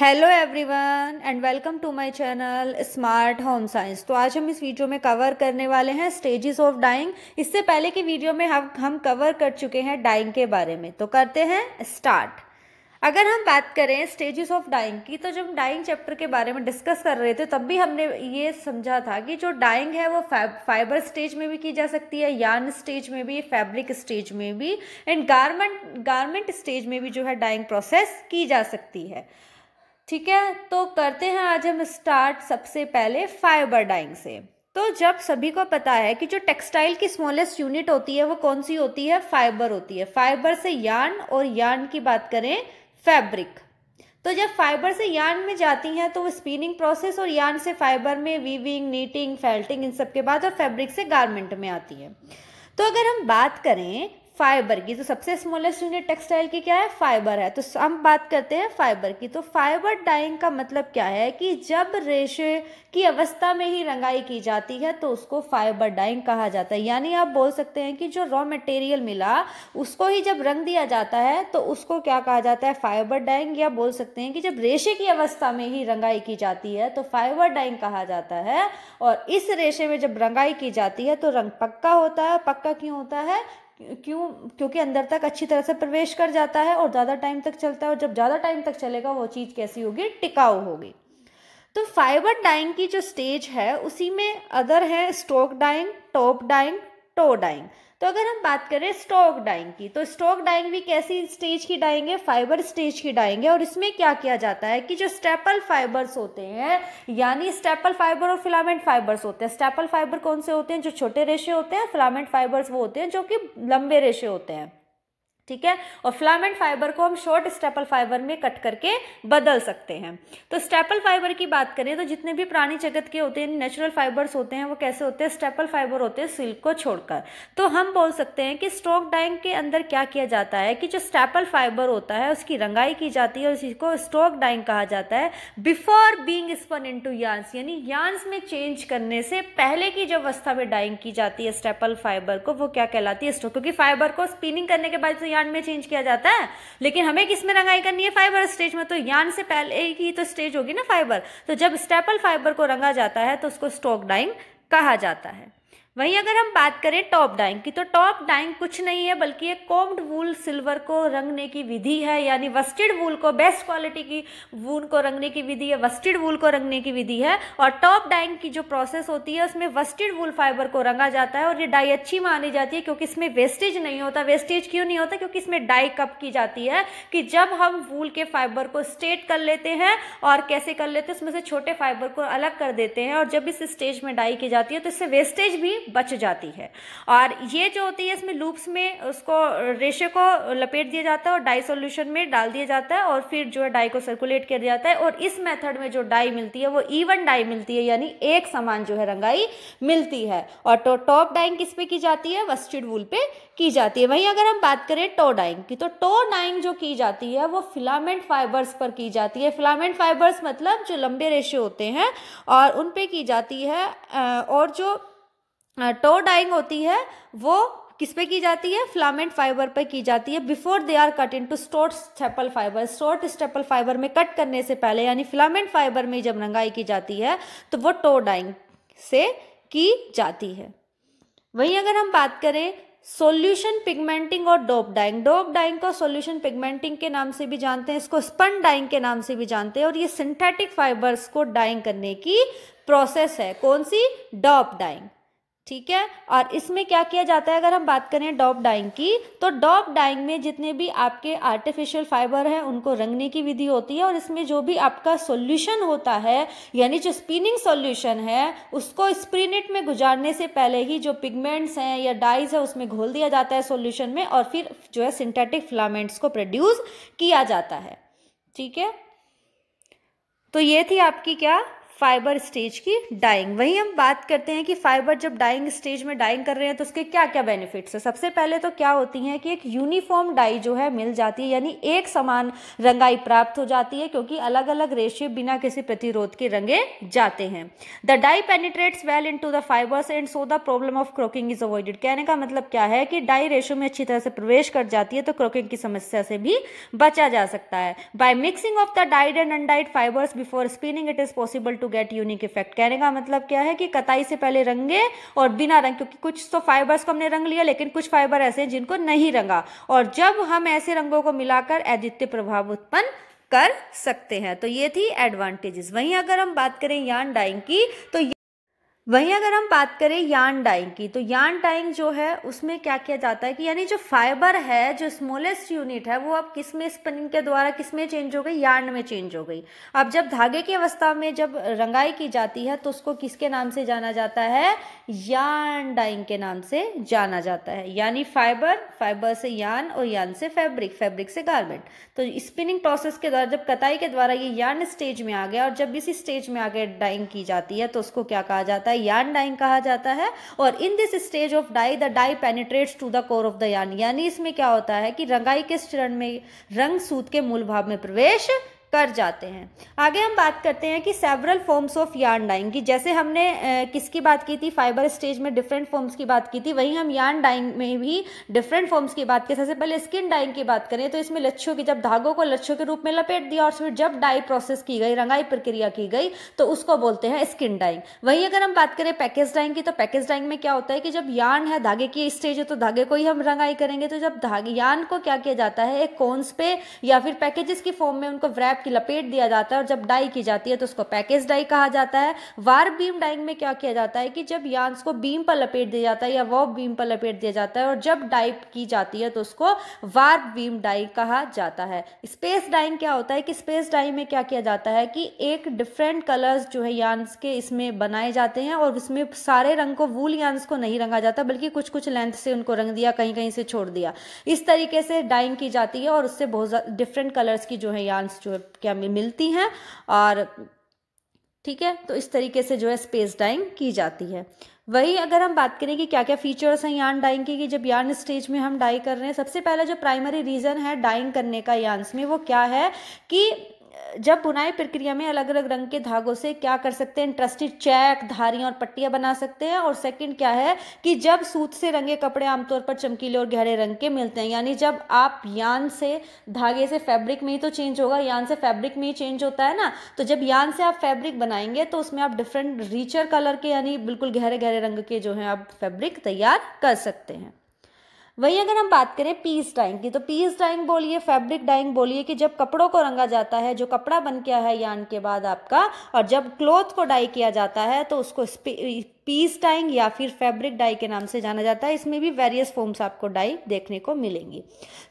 hello everyone and welcome to my channel smart home science तो आज हम इस वीडियो में कवर करने वाले हैं स्टेजेस ऑफ डाइंग इससे पहले की वीडियो में हम हम कवर कर चुके हैं डाइंग के बारे में तो करते हैं स्टार्ट अगर हम बात करें स्टेजेस ऑफ डाइंग की तो जब हम डाइंग चैप्टर के बारे में डिस्कस कर रहे थे तब भी हमने ये समझा था कि जो डाइंग है वो फाइबर स्टेज में भी की जा सकती है यान स्टेज में भी फैब्रिक स्टेज में भी एंड गारमेंट गारमेंट स्टेज में भी जो है डाइंग प्रोसेस की जा सकती है ठीक है तो करते हैं आज हम स्टार्ट सबसे पहले फाइबर डाइंग से तो जब सभी को पता है कि जो टेक्सटाइल की स्मॉलेस्ट यूनिट होती है वो कौन सी होती है फाइबर होती है फाइबर से यार्न और यार्न की बात करें फैब्रिक तो जब फाइबर से यार्न में जाती हैं तो वो स्पिनिंग प्रोसेस और यार्न से फाइबर में वीविंग नीटिंग फेल्टिंग इन सब के बाद और फैब्रिक से गारमेंट में आती है तो अगर हम बात करें फाइबर की तो सबसे स्मॉलेस्ट यूनिट टेक्सटाइल की क्या है फाइबर है तो हम बात करते हैं फाइबर की तो फाइबर डाइंग का मतलब क्या है कि जब रेशे की अवस्था में ही रंगाई की जाती है तो उसको फाइबर डाइंग कहा जाता है यानी आप बोल सकते हैं कि जो रॉ मटेरियल मिला उसको ही जब रंग दिया जाता है तो उसको क्या कहा जाता है फाइबर डाइंग या बोल सकते हैं कि जब रेशे की अवस्था में ही रंगाई की जाती है तो फाइबर डाइंग कहा जाता है और इस रेशे में जब रंगाई की जाती है तो रंग पक्का होता है पक्का क्यों होता है क्यों क्योंकि अंदर तक अच्छी तरह से प्रवेश कर जाता है और ज़्यादा टाइम तक चलता है और जब ज़्यादा टाइम तक चलेगा वो चीज़ कैसी होगी टिकाऊ होगी तो फाइबर डाइंग की जो स्टेज है उसी में अदर है stock dyeing top dyeing tow dyeing तो अगर हम बात करें स्टॉक डाइंग की तो स्टॉक डाइंग भी कैसी स्टेज की डाइंग है फाइबर स्टेज की डाइंग है और इसमें क्या किया जाता है कि जो स्टेपल फाइबर्स होते हैं यानी स्टेपल फाइबर और फिलामेंट फाइबर्स होते हैं स्टेपल फाइबर कौन से होते हैं जो छोटे रेशे होते हैं फिलामेंट फाइबर्स वो होते हैं जो कि लंबे रेशे होते हैं ठीक है और फ्लामेंट फाइबर को हम शॉर्ट स्टेपल फाइबर में कट करके बदल सकते हैं तो स्टेपल फाइबर की बात करें तो जितने भी प्राणी जगत के होते हैं नेचुरल फाइबर्स होते हैं वो कैसे होते हैं स्टेपल फाइबर होते हैं सिल्क को छोड़कर तो हम बोल सकते हैं कि स्ट्रोक डाइंग के अंदर क्या किया जाता है कि जो स्टेपल फाइबर होता है उसकी रंगाई की जाती है और इसी को स्टोक डाइंग कहा जाता है before being spun in yarns यानी यान्स में चेंज करने से पहले की जो अवस्था में डाइंग की जाती है स्टेपल फाइबर को वो क्या कहलाती है स्ट्रोक क्योंकि फाइबर को स्पिनिंग करने के बाद तो यान में चेंज किया जाता है लेकिन हमें किस में रंगाई करनी है फाइबर स्टेज में तो यान से पहले ही तो स्टेज होगी ना फाइबर तो जब स्टेपल फाइबर को रंगा जाता है तो उसको स्टोक डाइंग कहा जाता है वहीं अगर हम बात करें टॉप डाइंग की तो टॉप डाइंग कुछ नहीं है बल्कि एक कोम्ड वूल सिल्वर को रंगने की विधि है यानी वस्टेड वूल को बेस्ट क्वालिटी की वूल को रंगने की विधि है वस्टेड वूल को रंगने की विधि है और टॉप डाइंग की जो प्रोसेस होती है उसमें वस्टेड वूल फाइबर को रंगा जाता है और ये डाई अच्छी मानी जाती है क्योंकि इसमें वेस्टेज नहीं होता वेस्टेज क्यों नहीं होता क्योंकि इसमें डाई कप की जाती है कि जब हम वूल के फाइबर को स्ट्रेट कर लेते हैं और कैसे कर लेते हैं उसमें से छोटे फाइबर को अलग कर देते हैं और जब इस स्टेज में डाई की जाती है तो इससे वेस्टेज भी बच जाती है और ये जो होती है इसमें लूप्स में उसको रेशे को लपेट दिया जाता है और डाई सोल्यूशन में डाल दिया जाता है और फिर जो है डाई को सर्कुलेट किया जाता है और इस मेथड में जो डाई मिलती है वो इवन डाई मिलती है यानी एक समान जो है रंगाई मिलती है और तो टॉप डाइंग किस पे की जाती है वस्टिड वूल पे की जाती है वहीं अगर हम बात करें टो डाइंग की तो टो डाइंग जो की जाती है वो फिलामेंट फाइबर्स पर की जाती है फिलामेंट फाइबर्स मतलब जो लंबे रेशे होते हैं और उन पे की जाती है और जो टो डाइंग होती है वो किस पे की जाती है फ्लामेंट फाइबर पे की जाती है before they are cut into short staple fibre short staple fibre में कट करने से पहले यानी फ्लामेंट फाइबर में जब रंगाई की जाती है तो वो टो डाइंग से की जाती है वहीं अगर हम बात करें सोल्यूशन पिगमेंटिंग और डोप डाइंग डोप डाइंग को सोल्यूशन पिगमेंटिंग के नाम से भी जानते हैं इसको स्पन डाइंग के नाम से भी जानते हैं और ये सिंथेटिक फाइबर्स को डाइंग करने की प्रोसेस है कौन सी डॉप डाइंग ठीक है और इसमें क्या किया जाता है अगर हम बात करें डॉप डाइंग की तो डॉप डाइंग में जितने भी आपके आर्टिफिशियल फाइबर हैं उनको रंगने की विधि होती है और इसमें जो भी आपका सॉल्यूशन होता है यानी जो स्पिनिंग सॉल्यूशन है उसको स्प्रिनिट में गुजारने से पहले ही जो पिगमेंट्स हैं या डाइज है उसमें घोल दिया जाता है सोल्यूशन में और फिर जो है सिंथेटिक फ्लामेंट्स को प्रोड्यूस किया जाता है ठीक है तो ये थी आपकी क्या फाइबर स्टेज की डाइंग वहीं हम बात करते हैं कि फाइबर जब डाइंग स्टेज में डाइंग कर रहे हैं तो उसके क्या क्या बेनिफिट्स है सबसे पहले तो क्या होती है कि एक यूनिफॉर्म डाई जो है मिल जाती है यानी एक समान रंगाई प्राप्त हो जाती है क्योंकि अलग अलग रेशियो बिना किसी प्रतिरोध के रंगे जाते हैं the dye penetrates well into the fibres and so the problem of crocking is avoided कहने का मतलब क्या है कि डाई रेशियो में अच्छी तरह से प्रवेश कर जाती है तो क्रोकिंग की समस्या से भी बचा जा सकता है by mixing of the dyed and undyed fibres before spinning it is possible to to get unique effect कहने का मतलब क्या है कि कताई से पहले रंगे और बिना रंग क्योंकि कुछ तो फाइबर्स को हमने रंग लिया लेकिन कुछ फाइबर ऐसे हैं जिनको नहीं रंगा और जब हम ऐसे रंगों को मिलाकर अद्वितीय प्रभाव उत्पन्न कर सकते हैं तो ये थी एडवांटेजेस वहीं अगर हम बात करें यान डाइंग की तो वहीं अगर हम बात करें यान डाइंग की तो यान डाइंग जो है उसमें क्या किया जाता है कि यानी जो फाइबर है जो स्मॉलेस्ट यूनिट है वो अब किस में स्पिनिंग के द्वारा किस में चेंज हो गई यार्न में चेंज हो गई अब जब धागे की अवस्था में जब रंगाई की जाती है तो उसको किसके नाम से जाना जाता है यान डाइंग के नाम से जाना जाता है यानी फाइबर फाइबर से यान और यान से फैब्रिक फैब्रिक से गारमेंट तो स्पिनिंग प्रोसेस के द्वारा जब कताई के द्वारा ये यान स्टेज में आ गया और जब इसी स्टेज में आगे डाइंग की जाती है तो उसको क्या कहा जाता है यान डाइंग कहा जाता है और in this stage of dye the dye penetrates to the core of the yarn यानी इसमें क्या होता है कि रंगाई किस चरण में रंग सूत के मूल भाव में प्रवेश कर जाते हैं आगे हम बात करते हैं कि several forms of yarn dyeing की जैसे हमने किसकी बात की थी फाइबर स्टेज में डिफरेंट फॉर्म्स की बात की थी वहीं हम यार्न डाइंग में भी डिफरेंट फॉर्म्स की बात की सबसे पहले स्किन डाइंग की बात करें तो इसमें लच्छों की जब धागों को लच्छों के रूप में लपेट दिया और फिर जब डाई प्रोसेस की गई रंगाई प्रक्रिया की गई तो उसको बोलते हैं स्किन डाइंग वहीं अगर हम बात करें पैकेज डाइंग की तो पैकेज डाइंग में क्या होता है कि जब यार्न है धागे की स्टेज है तो धागे को ही हम रंगाई करेंगे तो जब धागे यार्न को क्या किया जाता है एक कोन्स पे या फिर पैकेजेस की फॉर्म में उनको व्रैप कैप की लपेट दिया जाता है और जब डाई की जाती है तो उसको पैकेज डाई कहा जाता है वार बीम डाइंग में क्या किया जाता है कि जब यांस को बीम पर लपेट दिया जाता है या वॉब बीम पर लपेट दिया जाता है और जब डाई की जाती है तो उसको वार बीम डाई कहा जाता है स्पेस डाइंग क्या होता है कि स्पेस डाई में क्या किया जाता है कि एक डिफरेंट कलर्स जो है यांस के इसमें बनाए जाते हैं और उसमें सारे रंग को वूल यांस को नहीं रंगा जाता बल्कि कुछ कुछ लेंथ से उनको रंग दिया कहीं कहीं से छोड़ दिया इस तरीके से डाइंग की जाती है और उससे बहुत डिफरेंट कलर्स की जो है यांस जो है क्या मिलती हैं और ठीक है तो इस तरीके से जो है स्पेस डाइंग की जाती है वही अगर हम बात करें कि क्या क्या फीचर्स हैं यान डाइंग की कि जब यान स्टेज में हम डाई कर रहे हैं सबसे पहला जो प्राइमरी रीज़न है डाइंग करने का यान्स में वो क्या है कि जब बुनाई प्रक्रिया में अलग अलग रंग के धागों से क्या कर सकते हैं इंटरेस्टेड चैक धारियाँ और पट्टियां बना सकते हैं और सेकंड क्या है कि जब सूत से रंगे कपड़े आमतौर पर चमकीले और गहरे रंग के मिलते हैं यानी जब आप यान से धागे से फैब्रिक में ही तो चेंज होगा यान से फैब्रिक में ही चेंज होता है ना तो जब यान से आप फैब्रिक बनाएंगे तो उसमें आप डिफरेंट रीचर कलर के यानी बिल्कुल गहरे गहरे रंग के जो है आप फैब्रिक तैयार कर सकते हैं वहीं अगर हम बात करें पीस डाइंग की तो पीस डाइंग बोलिए फैब्रिक डाइंग बोलिए कि जब कपड़ों को रंगा जाता है जो कपड़ा बन गया है यान के बाद आपका और जब क्लोथ को डाई किया जाता है तो उसको पीस डाइंग या फिर फैब्रिक डाई के नाम से जाना जाता है इसमें भी वेरियस फॉर्म्स आपको डाई देखने को मिलेंगी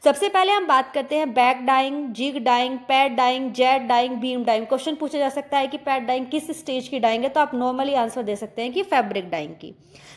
सबसे पहले हम बात करते हैं beck dyeing jig dyeing pad dyeing jet dyeing beam dyeing question पूछा जा सकता है कि पैड डाइंग किस स्टेज की डाइंग है तो आप नॉर्मली आंसर दे सकते हैं कि फैब्रिक डाइंग की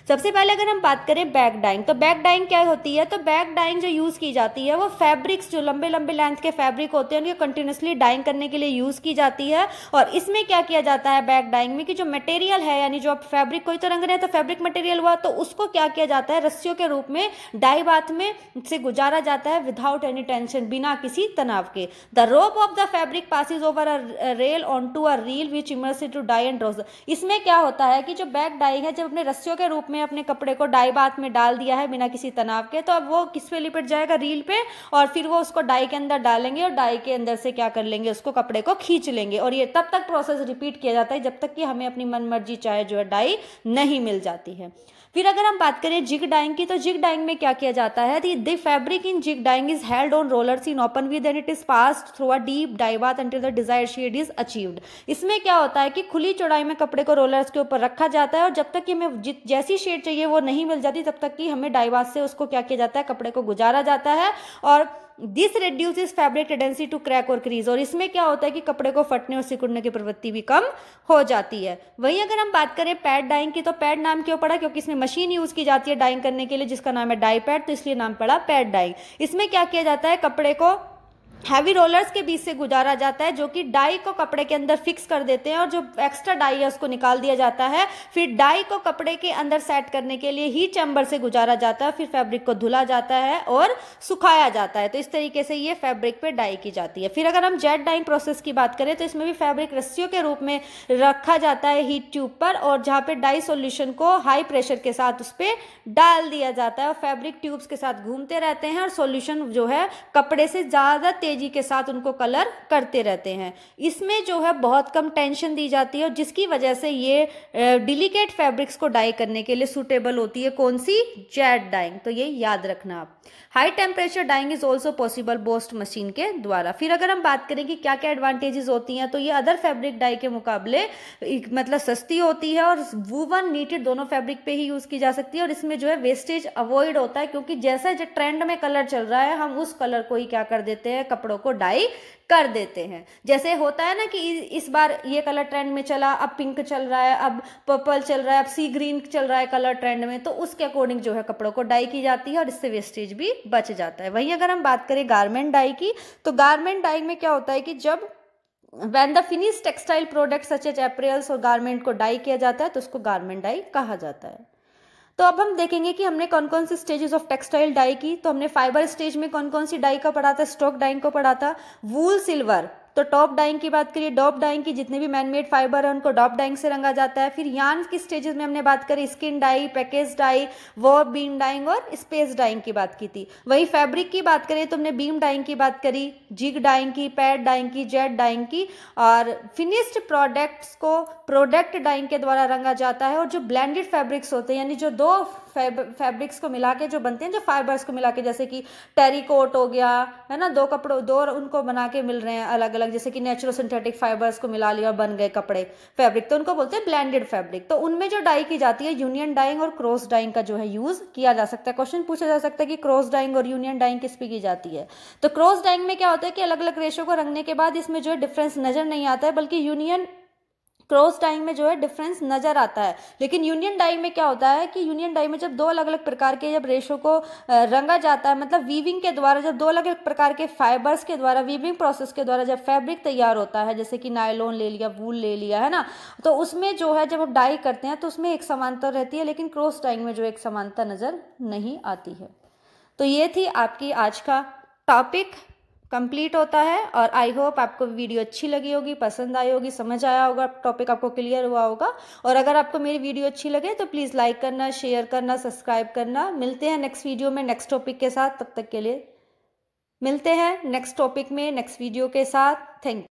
सबसे पहले अगर हम बात करें बैक डाइंग तो बैक डाइंग क्या होती है तो बैक डाइंग जो यूज़ की जाती है वो फैब्रिक्स जो लंबे लंबे लेंथ के फैब्रिक होते हैं उनके कंटिन्यूसली डाइंग करने के लिए यूज़ की जाती है और इसमें क्या किया जाता है बैक डाइंग में कि जो मटेरियल है यानी जो आप फैब्रिक कोई तरह रंग रहे हैं तो फैब्रिक मटेरियल हुआ तो उसको क्या किया जाता है रस्सियों के रूप में डाई बाथ में से गुजारा जाता है विदाउट एनी टेंशन बिना किसी तनाव के the rope of the fabric passes over a rail onto a reel which immerse to dye and rose इसमें क्या होता है कि जो बैग डाई है जब अपने रस्सियों के रूप में अपने कपड़े को डाई बाथ में डाल दिया है बिना किसी तनाव के तो अब वो किस पे लिपट जाएगा रील पे और फिर वो उसको डाई के अंदर डालेंगे और डाई के अंदर से क्या कर लेंगे उसको कपड़े को खींच लेंगे और ये तब तक प्रोसेस रिपीट किया जाता है जब तक कि हमें अपनी मन मर्जी चाहे जो है डाई न नहीं मिल जाती है फिर अगर हम बात करें जिग डाइंग की तो जिग डाइंग में क्या किया जाता है the fabric in jig dyeing is held on roller in open width then it is pass through a deep डाइवाथ until the desire shade is achieved इसमें क्या होता है कि खुली चौड़ाई में कपड़े को रोलर्स के ऊपर रखा जाता है और जब तक कि हमें जैसी शेड चाहिए वो नहीं मिल जाती तब तक कि हमें डाइवाथ से उसको क्या किया जाता है कपड़े को गुजारा जाता है और this reduces fabric tendency to crack और क्रीज और इसमें क्या होता है कि कपड़े को फटने और सिकुड़ने की प्रवृत्ति भी कम हो जाती है वहीं अगर हम बात करें पैड डाइंग की तो पैड नाम क्यों पड़ा क्योंकि इसमें मशीन यूज़ की जाती है डाइंग करने के लिए जिसका नाम है डाई पैड तो इसलिए नाम पड़ा पैड डाइंग इसमें क्या किया जाता है कपड़े को हैवी रोलर्स के बीच से गुजारा जाता है जो कि डाई को कपड़े के अंदर फिक्स कर देते हैं और जो एक्स्ट्रा डाई है उसको निकाल दिया जाता है फिर डाई को कपड़े के अंदर सेट करने के लिए हीट चैम्बर से गुजारा जाता है फिर फैब्रिक को धुला जाता है और सुखाया जाता है तो इस तरीके से ये फैब्रिक पे डाई की जाती है फिर अगर हम जेट डाइंग प्रोसेस की बात करें तो इसमें भी फैब्रिक रस्सियों के रूप में रखा जाता है हीट ट्यूब पर और जहाँ पर डाई सोल्यूशन को हाई प्रेशर के साथ उस पर डाल दिया जाता है और फैब्रिक ट्यूब्स के साथ घूमते रहते हैं और सोल्यूशन जो है कपड़े से ज़्यादा तेज़ी के साथ उनको कलर करते रहते हैं इसमें जो है बहुत कम टेंशन दी जाती है और जिसकी वजह से ये डिलीकेट फैब्रिक्स को डाई करने के लिए सूटेबल होती है कौन सी जेट डाइंग तो ये याद रखना आप high temperature dyeing is also possible boost machine के द्वारा फिर अगर हम बात करें कि क्या क्या एडवांटेजेस होती हैं तो ये अदर फैब्रिक डाई के मुकाबले मतलब सस्ती होती है और वूवन नीटेड दोनों फैब्रिक पे ही यूज़ की जा सकती है और इसमें जो है वेस्टेज अवॉइड होता है क्योंकि जैसा जो ट्रेंड में कलर चल रहा है हम उस कलर को ही क्या कर देते हैं कपड़ों को डाई कर देते हैं जैसे होता है ना कि इस बार ये कलर ट्रेंड में चला अब पिंक चल रहा है अब पर्पल चल रहा है अब सी ग्रीन चल रहा है कलर ट्रेंड में तो उसके अकॉर्डिंग जो है कपड़ों को डाई की जाती है और इससे वेस्टेज भी बच जाता है वहीं अगर हम बात करें गारमेंट डाई की तो गारमेंट डाई में क्या होता है कि जब when the finish textile product such as apparels और गारमेंट को डाई किया जाता है तो उसको गारमेंट डाई कहा जाता है तो अब हम देखेंगे कि हमने कौन कौन सी स्टेजेस ऑफ टेक्सटाइल डाई की तो हमने फाइबर स्टेज में कौन कौन सी डाई का पढ़ा था स्टोक डाइंग को पढ़ा था वूल सिल्वर तो टॉप डाइंग की बात करिए डॉप डाइंग की जितने भी मैनमेड फाइबर है उनको डॉप डाइंग से रंगा जाता है फिर यान की स्टेजेस में हमने बात करी skein dye package dye warp beam dyeing और स्पेस डाइंग की बात की थी वही फैब्रिक की बात करिए तो हमने बीम डाइंग की बात करी जिग डाइंग की पैड डाइंग की जेड डाइंग की और फिनिश्ड प्रोडक्ट्स को प्रोडक्ट डाइंग के द्वारा रंगा जाता है और जो ब्लेंडेड फैब्रिक्स होते हैं यानी जो दो फैब्रिक्स को मिला के जो बनते हैं जो फाइबर्स को मिला के जैसे कि टेरिकोट हो गया है ना दो कपड़ों दो उनको बना के मिल रहे हैं अलग अलग अलग जैसे कि नेचुरल सिंथेटिक फाइबर्स को मिला लिया और बन गए कपड़े फैब्रिक तो उनको बोलते हैं ब्लेंडेड फैब्रिक तो उनमें जो डाई की जाती है यूनियन डाइंग और क्रॉस डाइंग का जो है यूज किया जा सकता है क्वेश्चन पूछा जा सकता है कि क्रॉस डाइंग और यूनियन डाइंग किस पे की जाती है तो क्रॉस डाइंग में क्या होता है कि अलग अलग रेशों को रंगने के बाद इसमें जो है डिफरेंस नजर नहीं आता है बल्कि यूनियन क्रॉस डाइंग में जो है डिफरेंस नज़र आता है लेकिन यूनियन डाइंग में क्या होता है कि यूनियन डाइंग में जब दो अलग अलग प्रकार के जब रेशो को रंगा जाता है मतलब वीविंग के द्वारा जब दो अलग अलग प्रकार के फाइबर्स के द्वारा वीविंग प्रोसेस के द्वारा जब फैब्रिक तैयार होता है जैसे कि नायलोन ले लिया वूल ले लिया है ना तो उसमें जो है जब हम डाई करते हैं तो उसमें एक समानता रहती है लेकिन क्रॉस डाइंग में जो एक समानता नज़र नहीं आती है तो ये थी आपकी आज का टॉपिक कंप्लीट होता है और आई होप आपको वीडियो अच्छी लगी होगी पसंद आई होगी समझ आया होगा टॉपिक आपको क्लियर हुआ होगा और अगर आपको मेरी वीडियो अच्छी लगे तो प्लीज़ लाइक करना शेयर करना सब्सक्राइब करना मिलते हैं नेक्स्ट वीडियो में नेक्स्ट टॉपिक के साथ तब तक के लिए मिलते हैं नेक्स्ट टॉपिक में नेक्स्ट वीडियो के साथ थैंक